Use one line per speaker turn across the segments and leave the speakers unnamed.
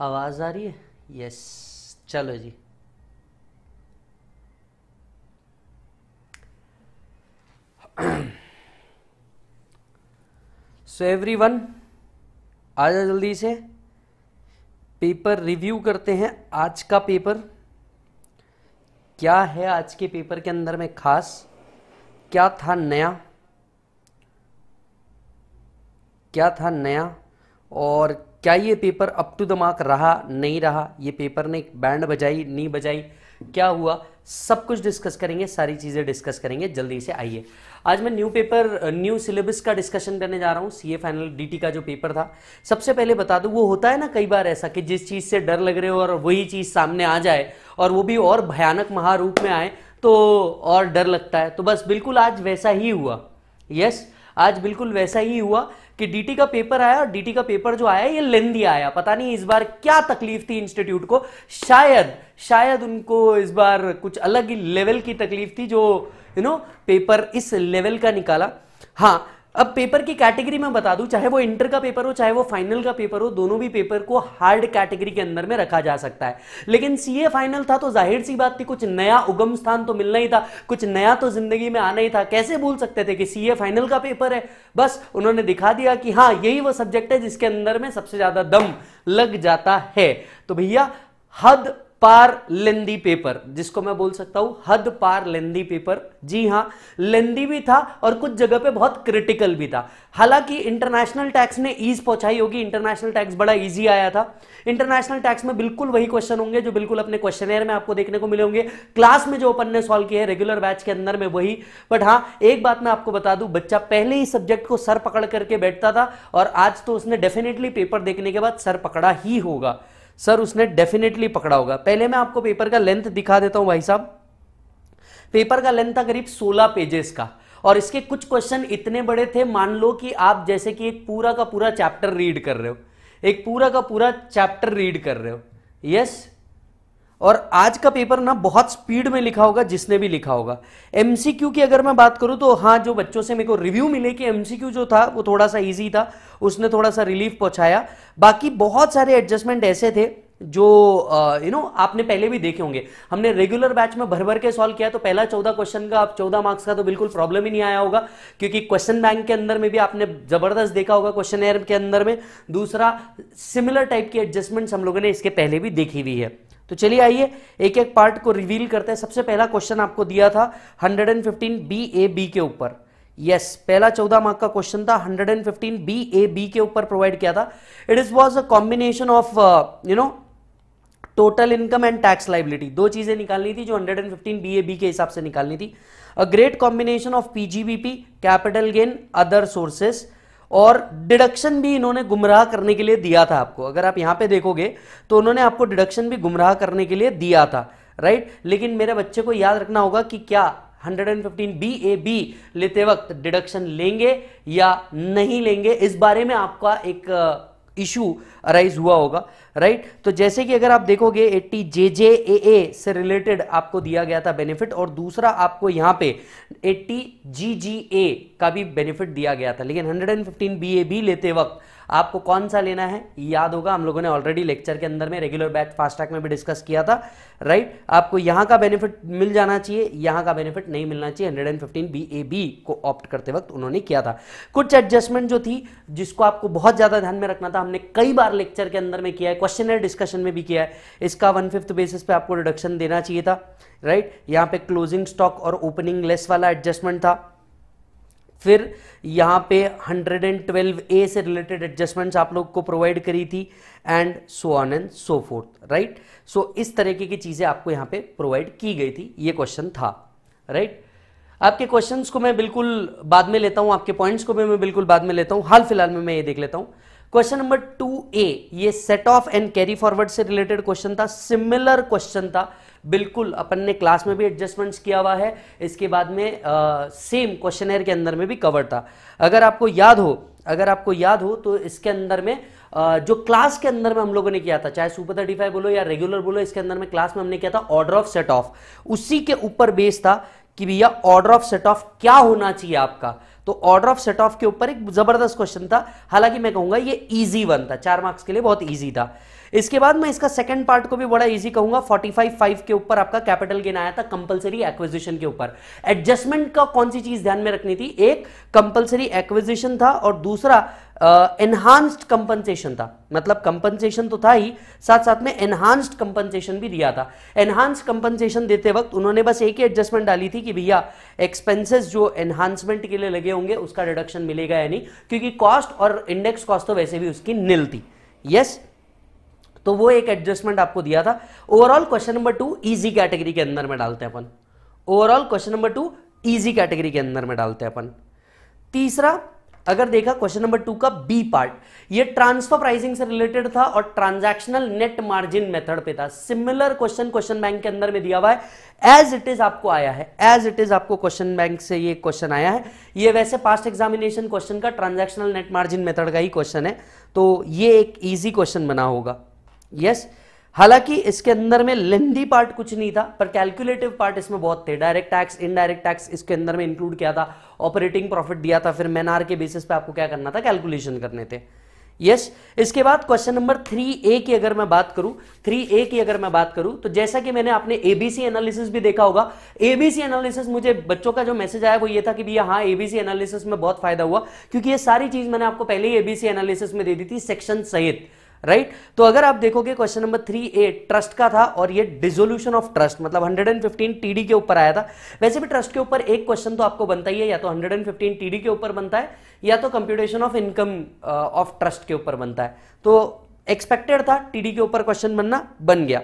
आवाज़ आ रही है यस चलो जी सो एवरी वन आ जाए जल्दी से पेपर रिव्यू करते हैं आज का पेपर क्या है आज के पेपर के अंदर में खास क्या था नया क्या था नया और क्या ये paper up to the mark रहा नहीं रहा ये पेपर ने बैंड बजाई नहीं बजाई क्या हुआ सब कुछ डिस्कस करेंगे सारी चीज़ें डिस्कस करेंगे जल्दी से आइए आज मैं न्यू पेपर न्यू सिलेबस का डिस्कशन करने जा रहा हूँ सीए फाइनल डीटी का जो पेपर था सबसे पहले बता दूँ वो होता है ना कई बार ऐसा कि जिस चीज़ से डर लग रहे हो और वही चीज़ सामने आ जाए और वो भी और भयानक महारूप में आए तो और डर लगता है तो बस बिल्कुल आज वैसा ही हुआ यस आज बिल्कुल वैसा ही हुआ कि डीटी का पेपर आया और डीटी का पेपर जो आया ये लेंदी आया पता नहीं इस बार क्या तकलीफ थी इंस्टीट्यूट को शायद शायद उनको इस बार कुछ अलग ही लेवल की तकलीफ थी जो you you know know, paper इस लेवल का निकाला हाँ अब पेपर की कैटेगरी में बता दूं चाहे वो इंटर का पेपर हो चाहे वो फाइनल का पेपर हो दोनों भी पेपर को हार्ड कैटेगरी के अंदर में रखा जा सकता है लेकिन सीए फाइनल था तो जाहिर सी बात थी कुछ नया उगम स्थान तो मिलना ही था कुछ नया तो जिंदगी में आना ही था कैसे बोल सकते थे कि सीए फाइनल का पेपर है बस उन्होंने दिखा दिया कि हाँ यही वो सब्जेक्ट है जिसके अंदर में सबसे ज्यादा दम लग जाता है तो भैया हद पार लेंदी पेपर जिसको मैं बोल सकता हूं हद पार लेंदी पेपर जी हाँ लेंदी भी था और कुछ जगह पे बहुत क्रिटिकल भी था हालांकि इंटरनेशनल टैक्स ने ईज पहुंचाई होगी इंटरनेशनल टैक्स बड़ा इजी आया था इंटरनेशनल टैक्स में बिल्कुल वही क्वेश्चन होंगे जो बिल्कुल अपने क्वेश्चन में आपको देखने को मिले होंगे क्लास में जो अपन ने सॉल्व किया है रेगुलर बैच के अंदर में वही बट हाँ एक बात मैं आपको बता दू बच्चा पहले ही सब्जेक्ट को सर पकड़ करके बैठता था और आज तो उसने डेफिनेटली पेपर देखने के बाद सर पकड़ा ही होगा सर उसने डेफिनेटली पकड़ा होगा पहले मैं आपको पेपर का लेंथ दिखा देता हूं भाई साहब पेपर का लेंथ था करीब 16 पेजेस का और इसके कुछ क्वेश्चन इतने बड़े थे मान लो कि आप जैसे कि एक पूरा का पूरा चैप्टर रीड कर रहे हो एक पूरा का पूरा चैप्टर रीड कर रहे हो यस yes? और आज का पेपर ना बहुत स्पीड में लिखा होगा जिसने भी लिखा होगा एमसीक्यू की अगर मैं बात करूं तो हाँ जो बच्चों से मेरे को रिव्यू मिले कि एमसीक्यू जो था वो थोड़ा सा इजी था उसने थोड़ा सा रिलीफ पहुंचाया बाकी बहुत सारे एडजस्टमेंट ऐसे थे जो यू नो आपने पहले भी देखे होंगे हमने रेगुलर बैच में भर भर के सॉल्व किया तो पहला चौदह क्वेश्चन का आप चौदह मार्क्स का तो बिल्कुल प्रॉब्लम ही नहीं आया होगा क्योंकि क्वेश्चन बैंक के अंदर में भी आपने जबरदस्त देखा होगा क्वेश्चन एयर के अंदर में दूसरा सिमिलर टाइप की एडजस्टमेंट्स हम लोगों ने इसके पहले भी देखी हुई है तो चलिए आइए एक एक पार्ट को रिवील करते हैं सबसे पहला क्वेश्चन आपको दिया था 115 बी ए बी के ऊपर यस yes, पहला चौदह मार्क का क्वेश्चन था 115 बी ए बी के ऊपर प्रोवाइड किया था it is was a combination of you know total income and tax liability दो चीजें निकालनी थी जो 115 बी ए बी के हिसाब से निकालनी थी a great combination of PGBP capital gain other sources और डिडक्शन भी इन्होंने गुमराह करने के लिए दिया था आपको अगर आप यहाँ पे देखोगे तो उन्होंने आपको डिडक्शन भी गुमराह करने के लिए दिया था राइट लेकिन मेरे बच्चे को याद रखना होगा कि क्या 115 बी ए बी लेते वक्त डिडक्शन लेंगे या नहीं लेंगे इस बारे में आपका एक इशू अराइज हुआ होगा राइट तो जैसे कि अगर आप देखोगे एट्टी जे जे ए ए से रिलेटेड आपको दिया गया था बेनिफिट और दूसरा आपको यहां पे एट्टी जी जी ए का भी बेनिफिट दिया गया था लेकिन 115 बी ए बी लेते वक्त आपको कौन सा लेना है याद होगा हम लोगों ने ऑलरेडी लेक्चर के अंदर में रेगुलर बैच फास्ट ट्रैक में भी डिस्कस किया था राइट आपको यहां का बेनिफिट मिल जाना चाहिए यहां का बेनिफिट नहीं मिलना चाहिए hundred and fifteen B A B को ऑप्ट करते वक्त उन्होंने किया था कुछ एडजस्टमेंट जो थी जिसको आपको बहुत ज़्यादा ध्यान में रखना था हमने कई बार लेक्चर के अंदर में किया है क्वेश्चन डिस्कशन में भी किया है इसका वन फिफ्थ बेसिस पे आपको रिडक्शन देना चाहिए था राइट right? यहाँ पे क्लोजिंग स्टॉक और ओपनिंग लेस वाला एडजस्टमेंट था फिर यहाँ पे 112 ए से रिलेटेड एडजस्टमेंट्स आप लोग को प्रोवाइड करी थी and so on and so forth right so इस तरीके की चीज़ें आपको यहाँ पे प्रोवाइड की गई थी ये क्वेश्चन था राइट right? आपके क्वेश्चंस को मैं बिल्कुल बाद में लेता हूँ आपके पॉइंट्स को भी मैं बिल्कुल बाद में लेता हूँ हाल फिलहाल में मैं ये देख लेता हूँ क्वेश्चन नंबर टू ए ये set off and carry forward से रिलेटेड क्वेश्चन था सिमिलर क्वेश्चन था बिल्कुल अपन ने क्लास में भी एडजस्टमेंट्स किया हुआ है इसके बाद में सेम क्वेश्चन के अंदर में भी कवर था अगर आपको याद हो अगर आपको याद हो तो इसके अंदर में आ, जो क्लास के अंदर में हम लोगों ने किया था चाहे सुपर थर्टी फाइव बोलो या रेगुलर बोलो इसके अंदर में क्लास में हमने किया था ऑर्डर ऑफ सेट ऑफ उसी के ऊपर बेस था कि भैया ऑर्डर ऑफ सेट ऑफ क्या होना चाहिए आपका तो ऑर्डर ऑफ सेट ऑफ के ऊपर एक जबरदस्त क्वेश्चन था हालांकि मैं कहूंगा ये इजी वन था चार मार्क्स के लिए बहुत इजी था इसके बाद मैं इसका सेकंड पार्ट को भी बड़ा इजी कहूंगा 45.5 के ऊपर आपका कैपिटल गेन आया था कंपलसरी एक्विजिशन के ऊपर एडजस्टमेंट का कौन सी चीज ध्यान में रखनी थी एक कंपलसरी एक्विजिशन था और दूसरा एनहांस्ड uh, कंपनसेशन था मतलब कंपनसेशन तो था ही साथ साथ में एनहांस्ड कंपनसेशन भी दिया था एनहांस्ड कंपनसेशन देते वक्त उन्होंने बस एक ही एडजस्टमेंट डाली थी कि भैया एक्सपेंसेस जो एनहांसमेंट के लिए लगे होंगे उसका रिडक्शन मिलेगा या नहीं क्योंकि कॉस्ट और इंडेक्स कॉस्ट तो वैसे भी उसकी निल थी यस yes? तो वो एक एडजस्टमेंट आपको दिया था overall question number two easy category के अंदर में डालते हैं अपन overall question number two easy category के अंदर में डालते हैं अपन तीसरा अगर देखा क्वेश्चन नंबर टू का बी पार्ट ये ट्रांसफर प्राइसिंग से रिलेटेड था और ट्रांजैक्शनल नेट मार्जिन मेथड पे था सिमिलर क्वेश्चन क्वेश्चन बैंक के अंदर में दिया हुआ है एज इट इज आपको आया है एज इट इज आपको क्वेश्चन बैंक से ये क्वेश्चन आया है ये वैसे पास्ट एग्जामिनेशन क्वेश्चन का ट्रांजेक्शनल नेट मार्जिन मेथड का ही क्वेश्चन है तो ये एक ईजी क्वेश्चन बना होगा यस हालांकि इसके अंदर में लेंदी पार्ट कुछ नहीं था पर कैलकुलेटिव पार्ट इसमें बहुत थे डायरेक्ट टैक्स इनडायरेक्ट टैक्स इसके अंदर में इंक्लूड किया था ऑपरेटिंग प्रॉफिट दिया था फिर मैनार के बेसिस पे आपको क्या करना था कैलकुलेशन करने थे यस yes, इसके बाद क्वेश्चन नंबर थ्री ए की अगर मैं बात करूं थ्री ए की अगर मैं बात करूं तो जैसा कि मैंने आपने एबीसी एनालिसिस भी देखा होगा एबीसी एनालिसिस मुझे बच्चों का जो मैसेज आया वो ये था कि भैया हाँ एबीसी एनालिसिस में बहुत फायदा हुआ क्योंकि ये सारी चीज मैंने आपको पहले ही एबीसी एनालिसिस में दे दी थी सेक्शन सहित राइट तो अगर आप देखोगे question number three A trust का था और ये डिजोल्यूशन ऑफ ट्रस्ट मतलब 115 टीडी के ऊपर आया था वैसे भी ट्रस्ट के ऊपर एक क्वेश्चन तो आपको बनता ही है या तो 115 टीडी के ऊपर बनता है या तो computation of income of trust के ऊपर बनता है तो एक्सपेक्टेड था टीडी के ऊपर क्वेश्चन बनना बन गया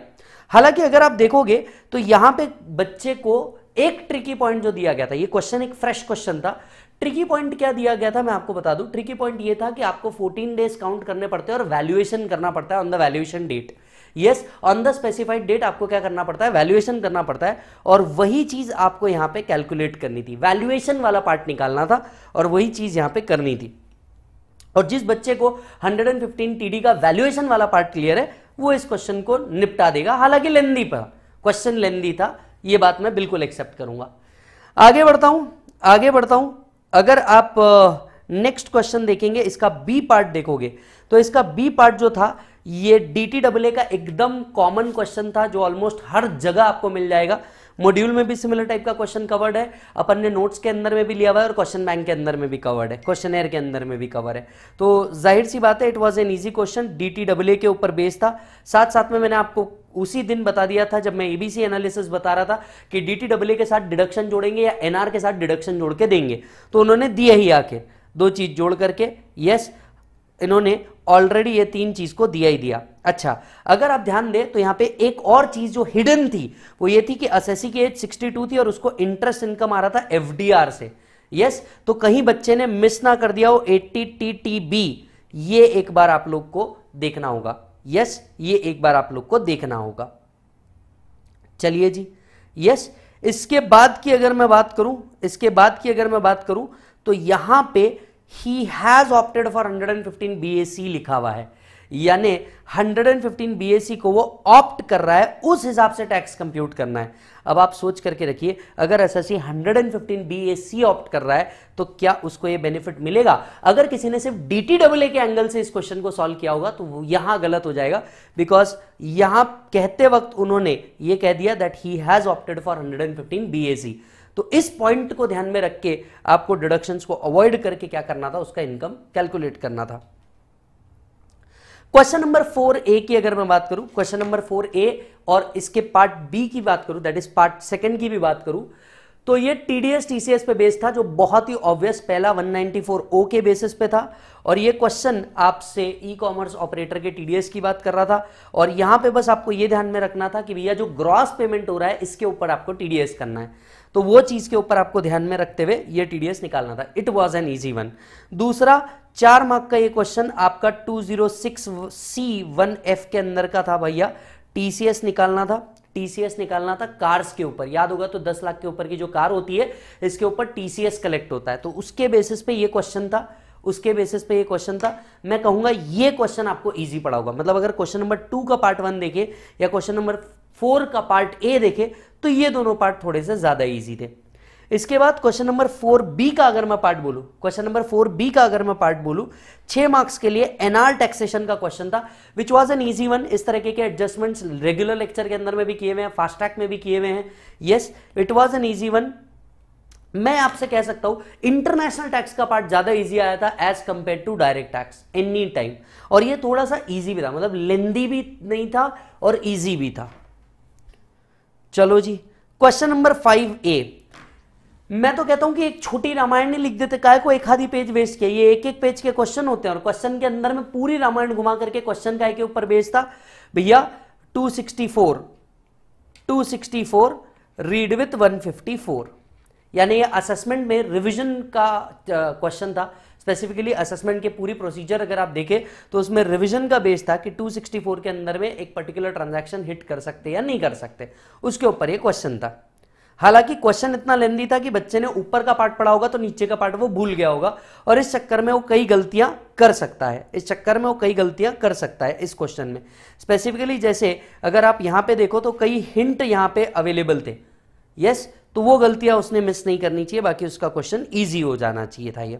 हालांकि अगर आप देखोगे तो यहां पे बच्चे को एक ट्रिकी पॉइंट जो दिया गया था ये क्वेश्चन एक फ्रेश क्वेश्चन था ट्रिकी पॉइंट क्या दिया गया था मैं आपको बता दूं ट्रिकी पॉइंट ये था कि आपको 14 डेज काउंट करने पड़ते हैं और वैल्यूएशन करना पड़ता है on the valuation date yes on the specified date आपको क्या करना पड़ता है वैल्यूएशन करना पड़ता है और वही चीज आपको यहां पे कैलकुलेट करनी थी वैल्यूएशन वाला पार्ट निकालना था और वही चीज यहां पे करनी थी और जिस बच्चे को 115 टीडी का वैल्यूएशन वाला पार्ट क्लियर है वो इस क्वेश्चन को निपटा देगा हालांकि लेंदी पर क्वेश्चन लेंदी था ये बात मैं बिल्कुल एक्सेप्ट करूंगा आगे बढ़ता हूं आगे बढ़ता हूं अगर आप नेक्स्ट क्वेश्चन देखेंगे इसका बी पार्ट देखोगे तो इसका बी पार्ट जो था ये डी टी ए का एकदम कॉमन क्वेश्चन था जो ऑलमोस्ट हर जगह आपको मिल जाएगा मॉड्यूल में भी सिमिलर टाइप का क्वेश्चन कवर्ड है अपन ने नोट्स के अंदर में भी लिया हुआ है और क्वेश्चन बैंक के अंदर में भी कवर्ड है क्वेश्चन एयर के अंदर में भी कवर है तो जाहिर सी बात है it was an easy question D T W के ऊपर बेस था साथ साथ में मैंने आपको उसी दिन बता दिया था जब मैं एबीसी एनालिसिस बता रहा था कि डी टी डब्ल्यू के साथ डिडक्शन जोड़ेंगे या एनआर के साथ डिडक्शन जोड़ के देंगे तो उन्होंने दिया ही आखिर दो चीज जोड़ करके यस yes, इन्होंने ऑलरेडी ये तीन चीज को दिया ही दिया अच्छा अगर आप ध्यान दें तो यहां पे एक और चीज जो हिडन थी वो ये थी कि असेसी की एज 62 थी और उसको इंटरेस्ट इनकम आ रहा था एफडीआर से यस तो कहीं बच्चे ने मिस ना कर दिया हो एट्टी टी टी बी ये एक बार आप लोग को देखना होगा यस ये एक बार आप लोग को देखना होगा चलिए जी यस इसके बाद की अगर मैं बात करूं इसके बाद की अगर मैं बात करूं तो यहां पे ही हैज़ ऑप्टेड फॉर 115 बीएससी लिखा हुआ है यानी 115 बीएससी को वो ऑप्ट कर रहा है उस हिसाब से टैक्स कंप्यूट करना है अब आप सोच करके रखिए अगर एसएससी 115 बीएससी ऑप्ट कर रहा है तो क्या उसको ये बेनिफिट मिलेगा अगर किसी ने सिर्फ टी डबल ए के एंगल से इस क्वेश्चन को सॉल्व किया होगा तो यहां गलत हो जाएगा बिकॉज यहां कहते वक्त उन्होंने ये कह दिया that he has opted for 115 BSC तो इस पॉइंट को ध्यान में रख के आपको डिडक्शंस को अवॉइड करके क्या करना था उसका इनकम कैलकुलेट करना था क्वेश्चन नंबर फोर ए की अगर मैं बात करूं क्वेश्चन नंबर फोर ए और इसके पार्ट बी की बात करूं दैट इज पार्ट सेकंड की भी बात करूं तो ये टीडीएस टीसीएस पे बेस था जो बहुत ही ऑब्वियस पहला 194 ओ के बेसिस पे था और ये क्वेश्चन आपसे ई कॉमर्स ऑपरेटर के टीडीएस की बात कर रहा था और यहां पे बस आपको ये ध्यान में रखना था कि भैया जो ग्रॉस पेमेंट हो रहा है इसके ऊपर आपको टीडीएस करना है तो वो चीज़ के ऊपर आपको ध्यान में रखते हुए ये टीडीएस निकालना था it was an easy one दूसरा चार मार्क का ये क्वेश्चन आपका 206 सी वन एफ के अंदर का था भैया टीसीएस निकालना था टीसीएस निकालना था कार्स के ऊपर याद होगा तो 10 लाख के ऊपर की जो कार होती है इसके ऊपर टीसीएस कलेक्ट होता है तो उसके बेसिस पे ये क्वेश्चन था उसके बेसिस पे ये क्वेश्चन था मैं कहूंगा ये क्वेश्चन आपको इजी पड़ा होगा मतलब अगर क्वेश्चन नंबर टू का पार्ट वन देखे या क्वेश्चन नंबर फोर का पार्ट ए देखे तो ये दोनों पार्ट थोड़े से ज्यादा ईजी थे इसके बाद क्वेश्चन नंबर फोर बी का अगर मैं पार्ट बोलू क्वेश्चन नंबर फोर बी का अगर मैं पार्ट बोलू छह मार्क्स के लिए एनआर टैक्सेशन का क्वेश्चन था which was an easy one इस तरह के एडजस्टमेंट्स रेगुलर लेक्चर के अंदर में भी किए हुए हैं फास्ट ट्रैक में भी किए हुए हैं yes it was an easy one मैं आपसे कह सकता हूं इंटरनेशनल टैक्स का पार्ट ज्यादा इजी आया था as compare to direct tax any time और ये थोड़ा सा इजी भी था मतलब लेंदी भी नहीं था और इजी भी था चलो जी क्वेश्चन नंबर फाइव ए मैं तो कहता हूं कि एक छोटी रामायण नहीं लिख देते काय को एक आधी पेज वेस्ट किया ये एक एक पेज के क्वेश्चन होते हैं और क्वेश्चन के अंदर में पूरी रामायण घुमा करके क्वेश्चन काय के ऊपर पेज था भैया 264 264 रीड विथ 154 यानी ये असेसमेंट में रिविजन का क्वेश्चन था स्पेसिफिकली असेसमेंट के पूरी प्रोसीजर अगर आप देखें तो उसमें रिविजन का बेस था कि 264 के अंदर में एक पर्टिकुलर ट्रांजेक्शन हिट कर सकते या नहीं कर सकते उसके ऊपर ये क्वेश्चन था हालांकि क्वेश्चन इतना लेंदी था कि बच्चे ने ऊपर का पार्ट पढ़ा होगा तो नीचे का पार्ट वो भूल गया होगा और इस चक्कर में वो कई गलतियां कर सकता है इस चक्कर में वो कई गलतियां कर सकता है इस क्वेश्चन में स्पेसिफिकली जैसे अगर आप यहां पे देखो तो कई हिंट यहां पे अवेलेबल थे यस तो वो गलतियां उसने मिस नहीं करनी चाहिए बाकी उसका क्वेश्चन ईजी हो जाना चाहिए था ये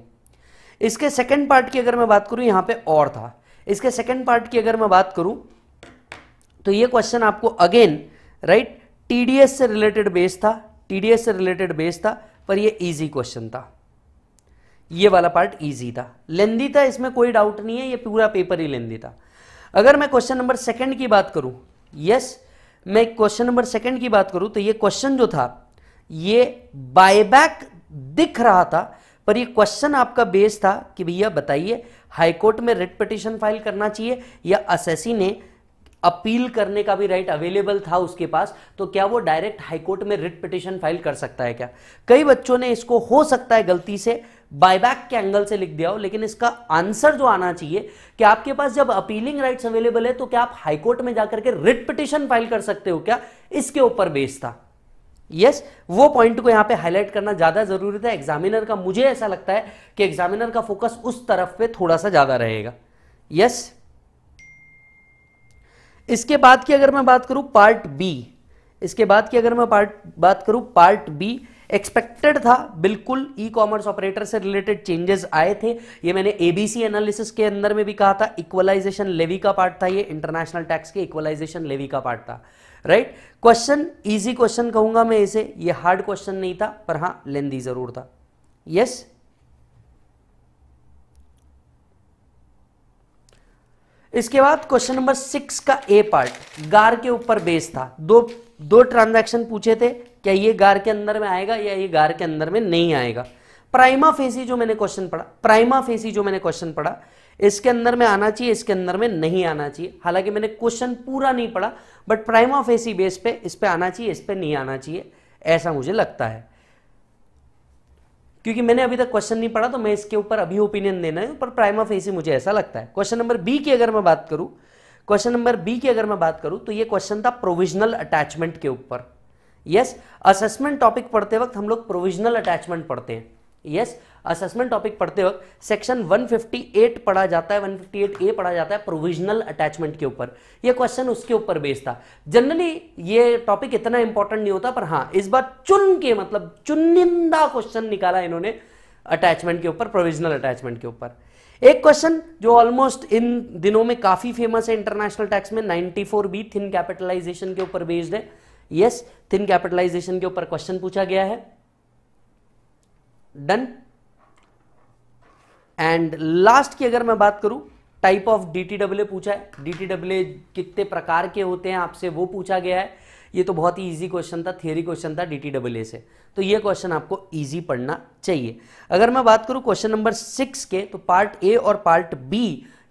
इसके सेकेंड पार्ट की अगर मैं बात करूं यहां पे और था इसके सेकेंड पार्ट की अगर मैं बात करूं तो ये क्वेश्चन आपको अगेन राइट टीडीएस से रिलेटेड बेस था टीडीएस से रिलेटेड बेस था पर ये इजी क्वेश्चन था ये वाला पार्ट इजी था लेंदी था इसमें कोई डाउट नहीं है ये पूरा पेपर ही लेंदी था अगर मैं क्वेश्चन नंबर सेकंड की बात करूं यस मैं क्वेश्चन नंबर सेकंड की बात करूं तो ये क्वेश्चन जो था ये बायबैक दिख रहा था पर ये क्वेश्चन आपका बेस था कि भैया बताइए हाईकोर्ट में रिट पिटिशन फाइल करना चाहिए या असेसी ने अपील करने का भी राइट अवेलेबल था उसके पास तो क्या वो डायरेक्ट हाईकोर्ट में रिट पिटिशन फाइल कर सकता है क्या कई बच्चों ने इसको हो सकता है गलती से बायबैक के एंगल से लिख दिया हो लेकिन इसका आंसर जो आना चाहिए कि आपके पास जब अपीलिंग राइट्स अवेलेबल है तो क्या आप हाईकोर्ट में जाकर के रिट पिटिशन फाइल कर सकते हो क्या इसके ऊपर बेस था यस वो पॉइंट को यहां पे हाईलाइट करना ज़्यादा ज़रूरी था एग्जामिनर का मुझे ऐसा लगता है कि एग्जामिनर का फोकस उस तरफ पे थोड़ा सा ज़्यादा रहेगा यस yes. इसके बाद की अगर मैं बात करूं पार्ट बी इसके बाद की अगर मैं पार्ट बात करूं पार्ट बी एक्सपेक्टेड था बिल्कुल ई कॉमर्स ऑपरेटर से रिलेटेड चेंजेस आए थे ये मैंने एबीसी एनालिसिस के अंदर में भी कहा था इक्वलाइजेशन लेवी का पार्ट था ये इंटरनेशनल टैक्स के इक्वलाइजेशन लेवी का पार्ट था राइट क्वेश्चन इजी क्वेश्चन कहूंगा मैं इसे ये हार्ड क्वेश्चन नहीं था पर हां लेंदी जरूर था यस yes? इसके बाद क्वेश्चन नंबर सिक्स का ए पार्ट गार के ऊपर बेस था दो दो ट्रांजैक्शन पूछे थे क्या ये गार के अंदर में आएगा या ये गार के अंदर में नहीं आएगा प्राइमा फेसी जो मैंने क्वेश्चन पढ़ा प्राइमा फेसी जो मैंने क्वेश्चन पढ़ा इसके अंदर में आना चाहिए इसके अंदर में नहीं आना चाहिए हालांकि मैंने क्वेश्चन पूरा नहीं पढ़ा but prima facie base पे इस पर आना चाहिए इस पर नहीं आना चाहिए ऐसा मुझे लगता है क्योंकि मैंने अभी तक क्वेश्चन नहीं पढ़ा तो मैं इसके ऊपर अभी ओपिनियन देना है पर प्राइमा फेसी मुझे ऐसा लगता है क्वेश्चन नंबर बी की अगर मैं बात करूं क्वेश्चन नंबर बी की अगर मैं बात करूं तो यह क्वेश्चन था प्रोविजनल अटैचमेंट के ऊपर यस असेसमेंट टॉपिक पढ़ते वक्त हम लोग प्रोविजनल अटैचमेंट पढ़ते हैं यस असेसमेंट टॉपिक पढ़ते वक्त सेक्शन 158 पढ़ा जाता है 158 ए पढ़ा जाता है प्रोविजनल अटैचमेंट के ऊपर ये क्वेश्चन उसके ऊपर बेस था जनरली ये टॉपिक इतना इंपॉर्टेंट नहीं होता पर हाँ इस बार चुन के मतलब चुनिंदा क्वेश्चन निकाला इन्होंने अटैचमेंट के ऊपर प्रोविजनल अटैचमेंट के ऊपर एक क्वेश्चन जो ऑलमोस्ट इन दिनों में काफी फेमस है इंटरनेशनल टैक्स में 94 बी थिन कैपिटलाइजेशन के ऊपर बेस्ड है यस थिन कैपिटलाइजेशन के ऊपर क्वेश्चन पूछा गया है डन एंड लास्ट की अगर मैं बात करूं type of D T W पूछा है डी टी डब्ल्यू कितने प्रकार के होते हैं आपसे वो पूछा गया है ये तो बहुत ही इजी क्वेश्चन था थियरी क्वेश्चन था डी टी डब्ल्यू से तो ये क्वेश्चन आपको इजी पढ़ना चाहिए अगर मैं बात करूं क्वेश्चन नंबर सिक्स के तो पार्ट ए और पार्ट बी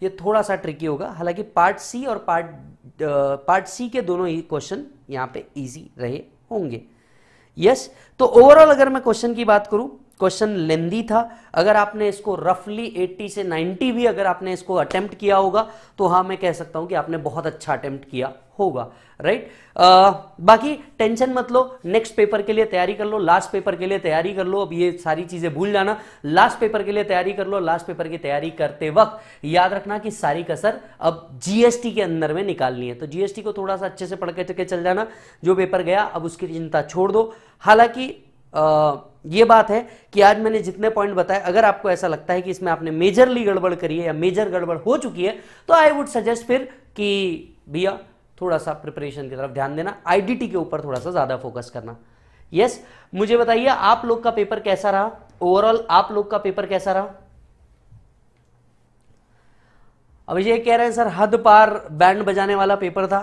ये थोड़ा सा ट्रिकी होगा हालांकि पार्ट सी और पार्ट पार्ट सी के दोनों ही क्वेश्चन यहां पे इजी रहे होंगे यस yes, तो ओवरऑल अगर मैं क्वेश्चन की बात करूं क्वेश्चन लेंदी था अगर आपने इसको रफली 80 से 90 भी अगर आपने इसको अटेम्प्ट किया होगा तो हाँ मैं कह सकता हूं कि आपने बहुत अच्छा अटेम्प्ट किया होगा राइट आ, बाकी टेंशन मत लो नेक्स्ट पेपर के लिए तैयारी कर लो लास्ट पेपर के लिए तैयारी कर लो अब ये सारी चीजें भूल जाना लास्ट पेपर के लिए तैयारी कर लो लास्ट पेपर की तैयारी करते वक्त याद रखना कि सारी कसर अब जीएसटी के अंदर में निकालनी है तो जीएसटी को थोड़ा सा अच्छे से पढ़ के चल जाना जो पेपर गया अब उसकी चिंता छोड़ दो हालांकि ये बात है कि आज मैंने जितने पॉइंट बताए अगर आपको ऐसा लगता है कि इसमें आपने मेजरली गड़बड़ करी है या मेजर गड़बड़ हो चुकी है तो आई वुड सजेस्ट फिर कि भैया थोड़ा सा प्रिपरेशन की तरफ ध्यान देना आईडीटी के ऊपर थोड़ा सा ज़्यादा फोकस करना यस yes, मुझे बताइए आप लोग का पेपर कैसा रहा ओवरऑल आप लोग का पेपर कैसा रहा अभिषेक कह रहे हैं सर हद पार बैंड बजाने वाला पेपर था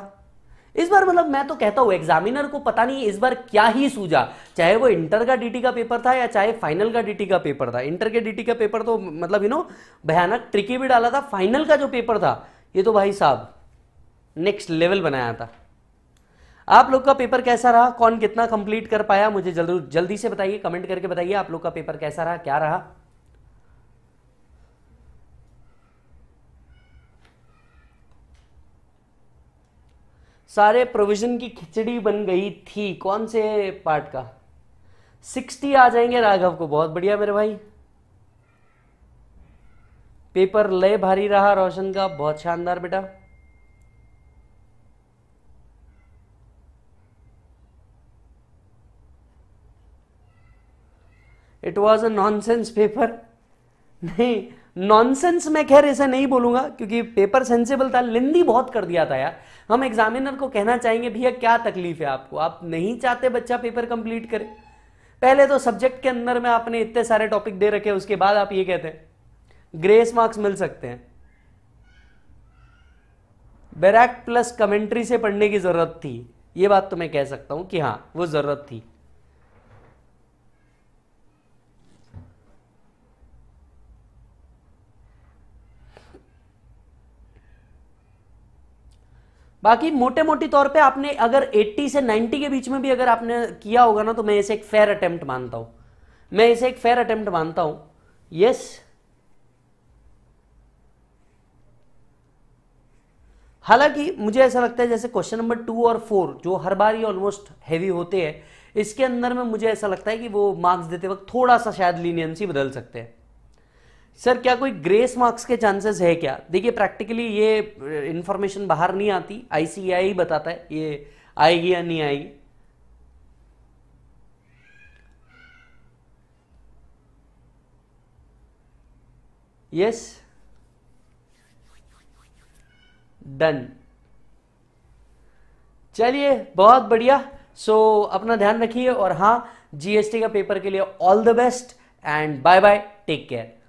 इस बार मतलब मैं तो कहता हूं एग्जामिनर को पता नहीं इस बार क्या ही सूझा चाहे वो इंटर का डीटी का पेपर था या चाहे फाइनल का डीटी का पेपर था इंटर के डीटी का पेपर तो मतलब यू नो भयानक ट्रिकी भी डाला था फाइनल का जो पेपर था ये तो भाई साहब नेक्स्ट लेवल बनाया था आप लोग का पेपर कैसा रहा कौन कितना कंप्लीट कर पाया मुझे जल्दी जल्दी से बताइए कमेंट करके बताइए आप लोग का पेपर कैसा रहा क्या रहा सारे प्रोविजन की खिचड़ी बन गई थी कौन से पार्ट का सिक्सटी आ जाएंगे राघव को बहुत बढ़िया मेरे भाई पेपर लय भारी रहा रोशन का बहुत शानदार बेटा it was a nonsense paper नहीं नॉनसेंस मैं खैर ऐसे नहीं बोलूंगा क्योंकि पेपर सेंसेबल था लिंदी बहुत कर दिया था यार हम एग्जामिनर को कहना चाहेंगे भैया क्या तकलीफ है आपको आप नहीं चाहते बच्चा पेपर कंप्लीट करे पहले तो सब्जेक्ट के अंदर में आपने इतने सारे टॉपिक दे रखे उसके बाद आप ये कहते हैं ग्रेस मार्क्स मिल सकते हैं बैरैक प्लस कमेंट्री से पढ़ने की जरूरत थी ये बात तो मैं कह सकता हूं कि हाँ वो जरूरत थी बाकी मोटे मोटी तौर पे आपने अगर 80 से 90 के बीच में भी अगर आपने किया होगा ना तो मैं इसे एक फेयर अटेम्प्ट मानता हूं मैं इसे एक फेयर अटेम्प्ट मानता हूं यस हालांकि मुझे ऐसा लगता है जैसे क्वेश्चन नंबर टू और फोर जो हर बार ही ऑलमोस्ट हैवी होते हैं इसके अंदर में मुझे ऐसा लगता है कि वो मार्क्स देते वक्त थोड़ा सा शायद लीनियंसी बदल सकते हैं सर क्या कोई ग्रेस मार्क्स के चांसेस है क्या देखिए प्रैक्टिकली ये इंफॉर्मेशन uh, बाहर नहीं आती आईसीआई e बताता है ये आएगी या नहीं आएगी यस डन चलिए बहुत बढ़िया सो so, अपना ध्यान रखिए और हाँ जीएसटी का पेपर के लिए all the best and bye bye take care